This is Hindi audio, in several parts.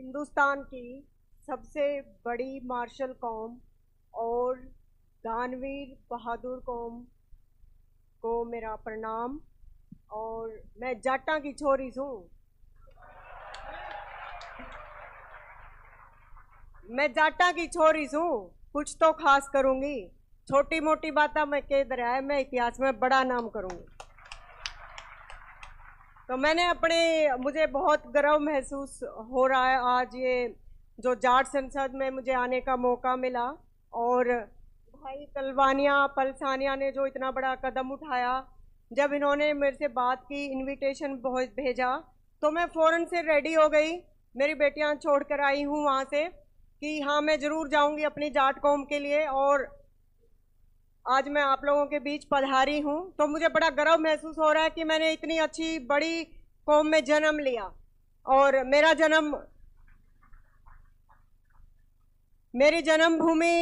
हिंदुस्तान की सबसे बड़ी मार्शल कौम और दानवीर बहादुर कौम को मेरा प्रणाम और मैं जाटा की छोरी हूँ मैं जाटा की छोरी हूँ कुछ तो खास करूँगी छोटी मोटी बातें मैं कह रहा है मैं इतिहास में बड़ा नाम करूँगी तो मैंने अपने मुझे बहुत गर्व महसूस हो रहा है आज ये जो जाट संसद में मुझे आने का मौका मिला और भाई कलवानिया पलसानिया ने जो इतना बड़ा कदम उठाया जब इन्होंने मेरे से बात की इनविटेशन बहुत भेजा तो मैं फ़ौरन से रेडी हो गई मेरी बेटियां छोड़ कर आई हूँ वहाँ से कि हाँ मैं ज़रूर जाऊँगी अपनी जाट कौम के लिए और आज मैं आप लोगों के बीच पधारी हूँ तो मुझे बड़ा गर्व महसूस हो रहा है कि मैंने इतनी अच्छी बड़ी कौम में जन्म लिया और मेरा जन्म मेरी जन्मभूमि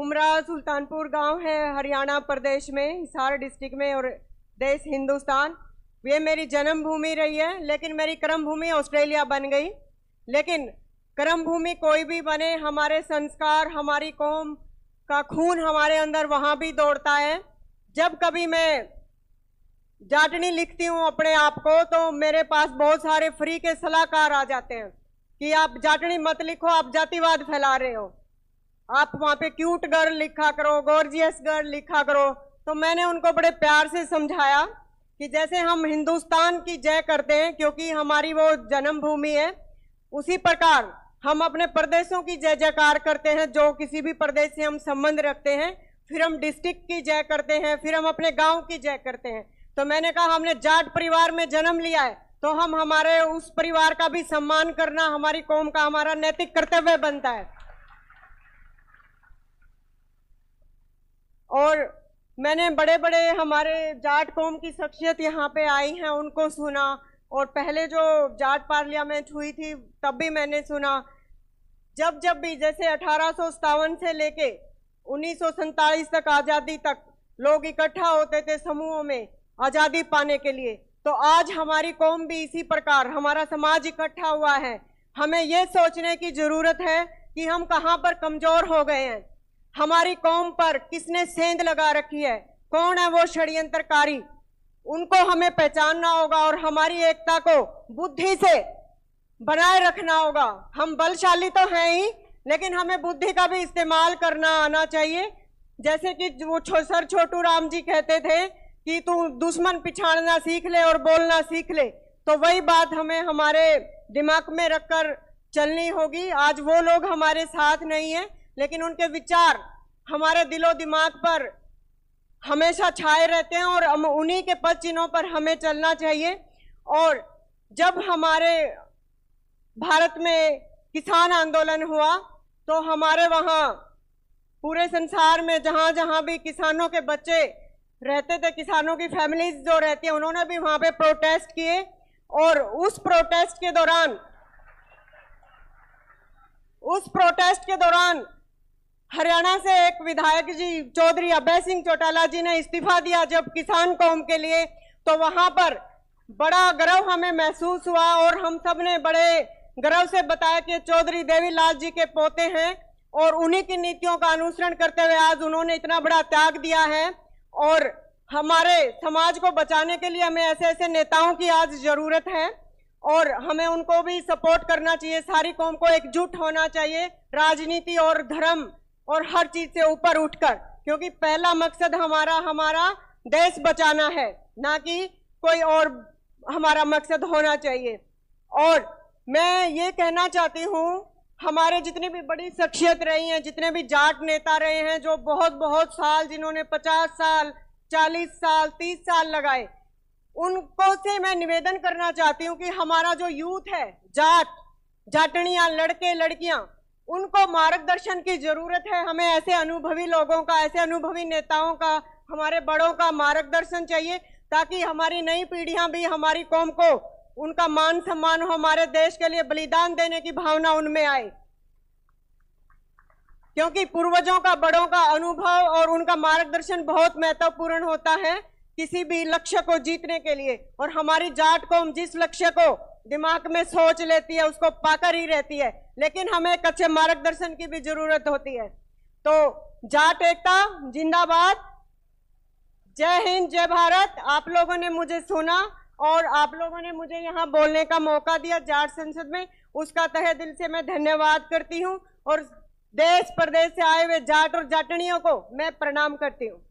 उमरा सुल्तानपुर गांव है हरियाणा प्रदेश में हिसार डिस्ट्रिक्ट में और देश हिंदुस्तान ये मेरी जन्मभूमि रही है लेकिन मेरी कर्म भूमि ऑस्ट्रेलिया बन गई लेकिन कर्म भूमि कोई भी बने हमारे संस्कार हमारी कौम का खून हमारे अंदर वहाँ भी दौड़ता है जब कभी मैं जाटनी लिखती हूँ अपने आप को तो मेरे पास बहुत सारे फ्री के सलाहकार आ जाते हैं कि आप जाटनी मत लिखो आप जातिवाद फैला रहे हो आप वहाँ पे क्यूट गर्ल लिखा करो गोर्जियस गर्ल लिखा करो तो मैंने उनको बड़े प्यार से समझाया कि जैसे हम हिंदुस्तान की जय करते हैं क्योंकि हमारी वो जन्मभूमि है उसी प्रकार हम अपने प्रदेशों की जय जयकार करते हैं जो किसी भी प्रदेश से हम संबंध रखते हैं फिर हम डिस्ट्रिक्ट की जय करते हैं फिर हम अपने गांव की जय करते हैं तो मैंने कहा हमने जाट परिवार में जन्म लिया है तो हम हमारे उस परिवार का भी सम्मान करना हमारी कौम का हमारा नैतिक कर्तव्य बनता है और मैंने बड़े बड़े हमारे जाट कौम की शख्सियत यहाँ पे आई हैं उनको सुना और पहले जो जाट पार्लियामेंट हुई थी तब भी मैंने सुना जब जब भी जैसे अठारह से लेके उन्नीस तक आज़ादी तक लोग इकट्ठा होते थे समूहों में आज़ादी पाने के लिए तो आज हमारी कौम भी इसी प्रकार हमारा समाज इकट्ठा हुआ है हमें ये सोचने की ज़रूरत है कि हम कहाँ पर कमज़ोर हो गए हैं हमारी कौम पर किसने सेंध लगा रखी है कौन है वो षडयंत्रकारी उनको हमें पहचानना होगा और हमारी एकता को बुद्धि से बनाए रखना होगा हम बलशाली तो हैं ही लेकिन हमें बुद्धि का भी इस्तेमाल करना आना चाहिए जैसे कि वो छो, सर छोटू राम जी कहते थे कि तू दुश्मन पिछाड़ना सीख ले और बोलना सीख ले तो वही बात हमें हमारे दिमाग में रखकर चलनी होगी आज वो लोग हमारे साथ नहीं हैं लेकिन उनके विचार हमारे दिलो दिमाग पर हमेशा छाए रहते हैं और हम उन्हीं के पद चिन्हों पर हमें चलना चाहिए और जब हमारे भारत में किसान आंदोलन हुआ तो हमारे वहाँ पूरे संसार में जहाँ जहाँ भी किसानों के बच्चे रहते थे किसानों की फैमिलीज जो रहती हैं उन्होंने भी वहाँ पे प्रोटेस्ट किए और उस प्रोटेस्ट के दौरान उस प्रोटेस्ट के दौरान हरियाणा से एक विधायक जी चौधरी अभय सिंह चौटाला जी ने इस्तीफा दिया जब किसान कौम के लिए तो वहां पर बड़ा गर्व हमें महसूस हुआ और हम सब ने बड़े गर्व से बताया कि चौधरी देवीलाल जी के पोते हैं और उन्हीं की नीतियों का अनुसरण करते हुए आज उन्होंने इतना बड़ा त्याग दिया है और हमारे समाज को बचाने के लिए हमें ऐसे ऐसे नेताओं की आज ज़रूरत है और हमें उनको भी सपोर्ट करना चाहिए सारी कौम को एकजुट होना चाहिए राजनीति और धर्म और हर चीज से ऊपर उठकर क्योंकि पहला मकसद हमारा हमारा देश बचाना है ना कि कोई और हमारा मकसद होना चाहिए और मैं ये कहना चाहती हूँ हमारे जितने भी बड़ी शख्सियत रही हैं जितने भी जाट नेता रहे हैं जो बहुत बहुत साल जिन्होंने 50 साल 40 साल 30 साल लगाए उनको से मैं निवेदन करना चाहती हूँ कि हमारा जो यूथ है जाट जाटनियाँ लड़के लड़कियाँ उनको मार्गदर्शन की जरूरत है हमें ऐसे अनुभवी लोगों का ऐसे अनुभवी नेताओं का हमारे बड़ों का मार्गदर्शन चाहिए ताकि हमारी नई पीढ़ियां भी हमारी कौम को उनका मान सम्मान हो हमारे देश के लिए बलिदान देने की भावना उनमें आए क्योंकि पूर्वजों का बड़ों का अनुभव और उनका मार्गदर्शन बहुत महत्वपूर्ण होता है किसी भी लक्ष्य को जीतने के लिए और हमारी जाट कौम जिस लक्ष्य को दिमाग में सोच लेती है उसको पाकर ही रहती है लेकिन हमें कच्चे मार्गदर्शन की भी जरूरत होती है तो जाट एकता जिंदाबाद जय हिंद जय भारत आप लोगों ने मुझे सुना और आप लोगों ने मुझे यहाँ बोलने का मौका दिया जाट संसद में उसका तहे दिल से मैं धन्यवाद करती हूँ और देश प्रदेश से आए हुए जाट और जाटनियों को मैं प्रणाम करती हूँ